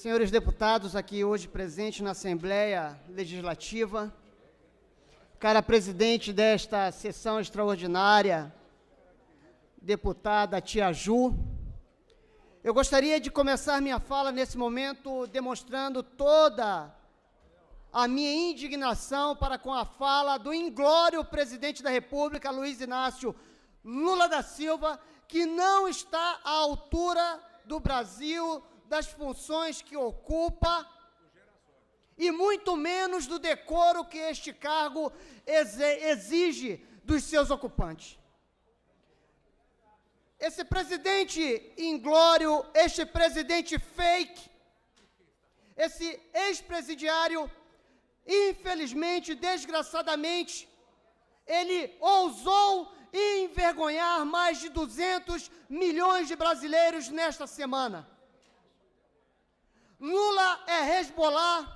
senhores deputados aqui hoje presentes na Assembleia Legislativa, cara presidente desta sessão extraordinária, deputada Tia Ju, eu gostaria de começar minha fala nesse momento demonstrando toda a minha indignação para com a fala do inglório presidente da República, Luiz Inácio Lula da Silva, que não está à altura do Brasil, das funções que ocupa e muito menos do decoro que este cargo exige dos seus ocupantes. Esse presidente inglório, este presidente fake, esse ex-presidiário, infelizmente, desgraçadamente, ele ousou envergonhar mais de 200 milhões de brasileiros nesta semana. Lula é Hezbollah,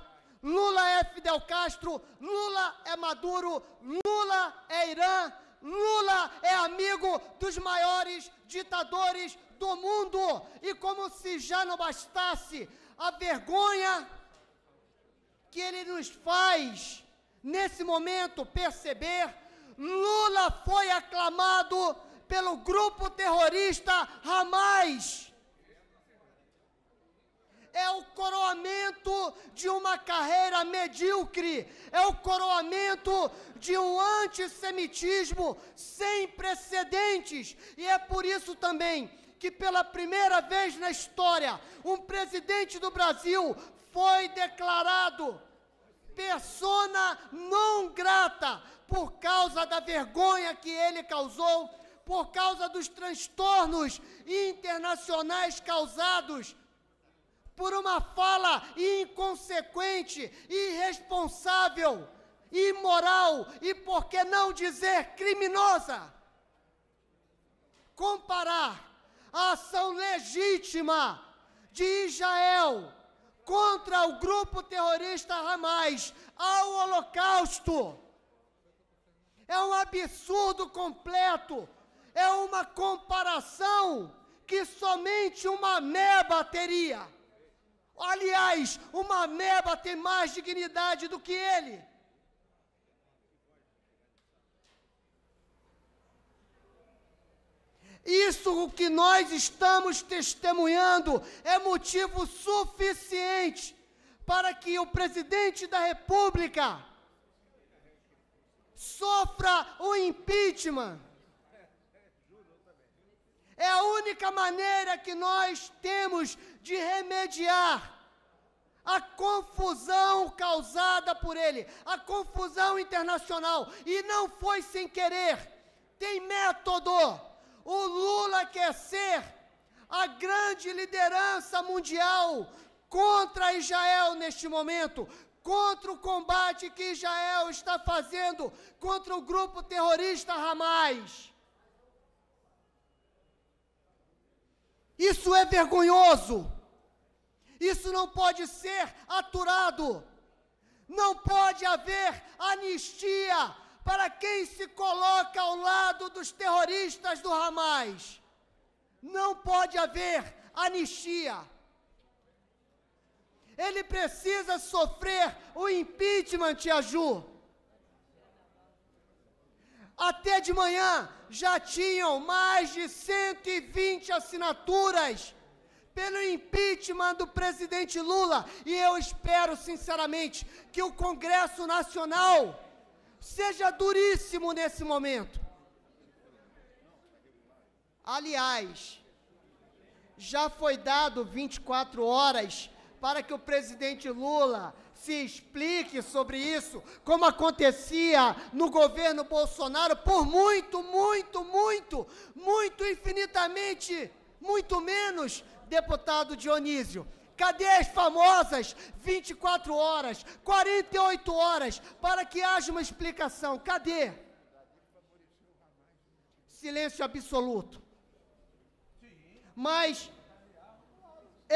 Lula é Fidel Castro, Lula é Maduro, Lula é Irã, Lula é amigo dos maiores ditadores do mundo. E como se já não bastasse a vergonha que ele nos faz nesse momento perceber, Lula foi aclamado pelo grupo terrorista Hamas é o coroamento de uma carreira medíocre, é o coroamento de um antissemitismo sem precedentes, e é por isso também que pela primeira vez na história, um presidente do Brasil foi declarado persona não grata por causa da vergonha que ele causou, por causa dos transtornos internacionais causados por uma fala inconsequente, irresponsável, imoral e, por que não dizer, criminosa. Comparar a ação legítima de Israel contra o grupo terrorista Hamas ao Holocausto. É um absurdo completo, é uma comparação que somente uma meba teria. Aliás, uma ameba tem mais dignidade do que ele. Isso o que nós estamos testemunhando é motivo suficiente para que o presidente da República sofra o impeachment. É a única maneira que nós temos de remediar a confusão causada por ele, a confusão internacional, e não foi sem querer, tem método. O Lula quer ser a grande liderança mundial contra Israel neste momento, contra o combate que Israel está fazendo contra o grupo terrorista Hamas. Isso é vergonhoso. Isso não pode ser aturado. Não pode haver anistia para quem se coloca ao lado dos terroristas do Hamas. Não pode haver anistia. Ele precisa sofrer o impeachment, Ju. Até de manhã já tinham mais de 120 assinaturas pelo impeachment do presidente Lula. E eu espero, sinceramente, que o Congresso Nacional seja duríssimo nesse momento. Aliás, já foi dado 24 horas para que o presidente Lula se explique sobre isso, como acontecia no governo Bolsonaro por muito, muito, muito, muito infinitamente, muito menos deputado Dionísio? Cadê as famosas 24 horas, 48 horas, para que haja uma explicação? Cadê? Silêncio absoluto. Mas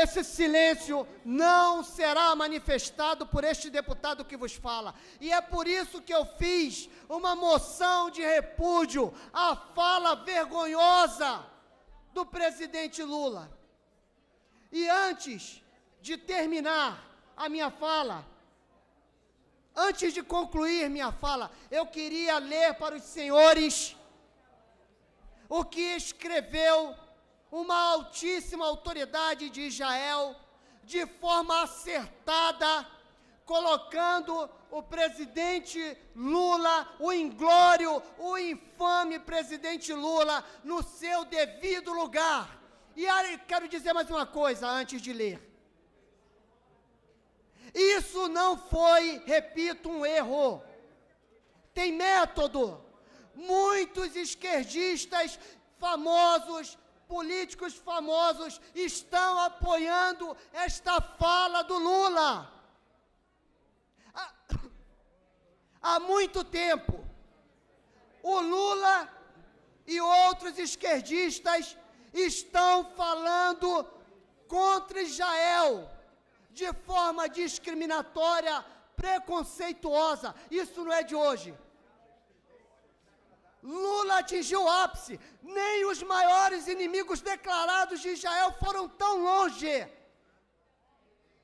esse silêncio não será manifestado por este deputado que vos fala. E é por isso que eu fiz uma moção de repúdio à fala vergonhosa do presidente Lula. E antes de terminar a minha fala, antes de concluir minha fala, eu queria ler para os senhores o que escreveu uma altíssima autoridade de Israel, de forma acertada, colocando o presidente Lula, o inglório, o infame presidente Lula, no seu devido lugar. E aí, quero dizer mais uma coisa antes de ler. Isso não foi, repito, um erro. Tem método. Muitos esquerdistas famosos, políticos famosos, estão apoiando esta fala do Lula. Há, há muito tempo, o Lula e outros esquerdistas estão falando contra Israel de forma discriminatória, preconceituosa. Isso não é de hoje. Lula atingiu o ápice. Nem os maiores inimigos declarados de Israel foram tão longe.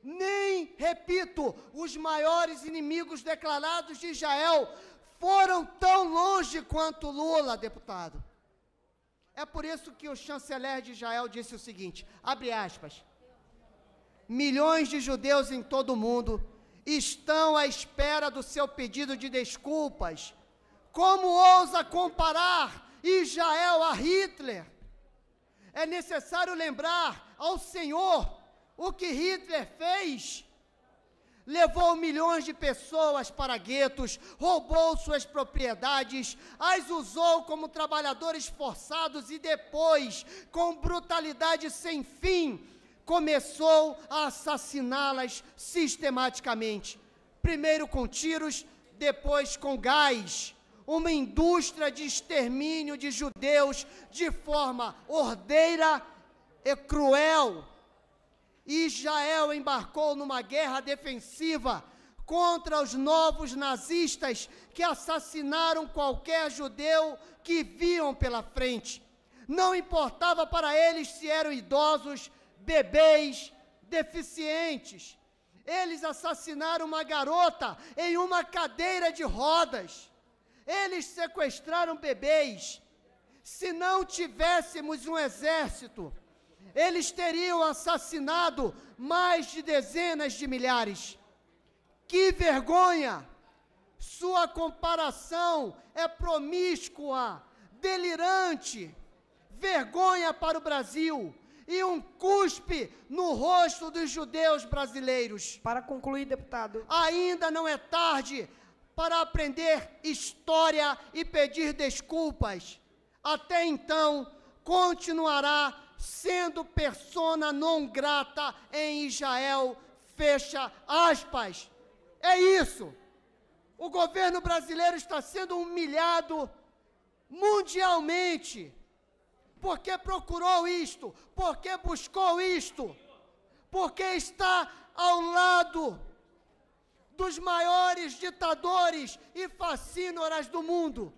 Nem, repito, os maiores inimigos declarados de Israel foram tão longe quanto Lula, deputado. É por isso que o chanceler de Israel disse o seguinte: abre aspas. Milhões de judeus em todo o mundo estão à espera do seu pedido de desculpas. Como ousa comparar Israel a Hitler? É necessário lembrar ao Senhor o que Hitler fez levou milhões de pessoas para guetos, roubou suas propriedades, as usou como trabalhadores forçados e depois, com brutalidade sem fim, começou a assassiná-las sistematicamente. Primeiro com tiros, depois com gás. Uma indústria de extermínio de judeus de forma ordeira e cruel Israel embarcou numa guerra defensiva contra os novos nazistas que assassinaram qualquer judeu que viam pela frente. Não importava para eles se eram idosos, bebês, deficientes. Eles assassinaram uma garota em uma cadeira de rodas. Eles sequestraram bebês. Se não tivéssemos um exército eles teriam assassinado mais de dezenas de milhares. Que vergonha! Sua comparação é promíscua, delirante, vergonha para o Brasil e um cuspe no rosto dos judeus brasileiros. Para concluir, deputado. Ainda não é tarde para aprender história e pedir desculpas. Até então, continuará sendo persona não grata em Israel, fecha aspas. É isso. O governo brasileiro está sendo humilhado mundialmente, porque procurou isto, porque buscou isto, porque está ao lado dos maiores ditadores e fascínoras do mundo.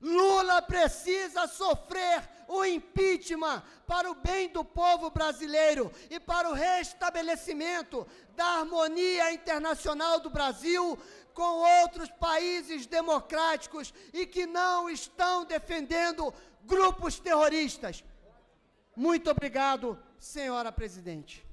Lula precisa sofrer o impeachment para o bem do povo brasileiro e para o restabelecimento da harmonia internacional do Brasil com outros países democráticos e que não estão defendendo grupos terroristas. Muito obrigado, senhora presidente.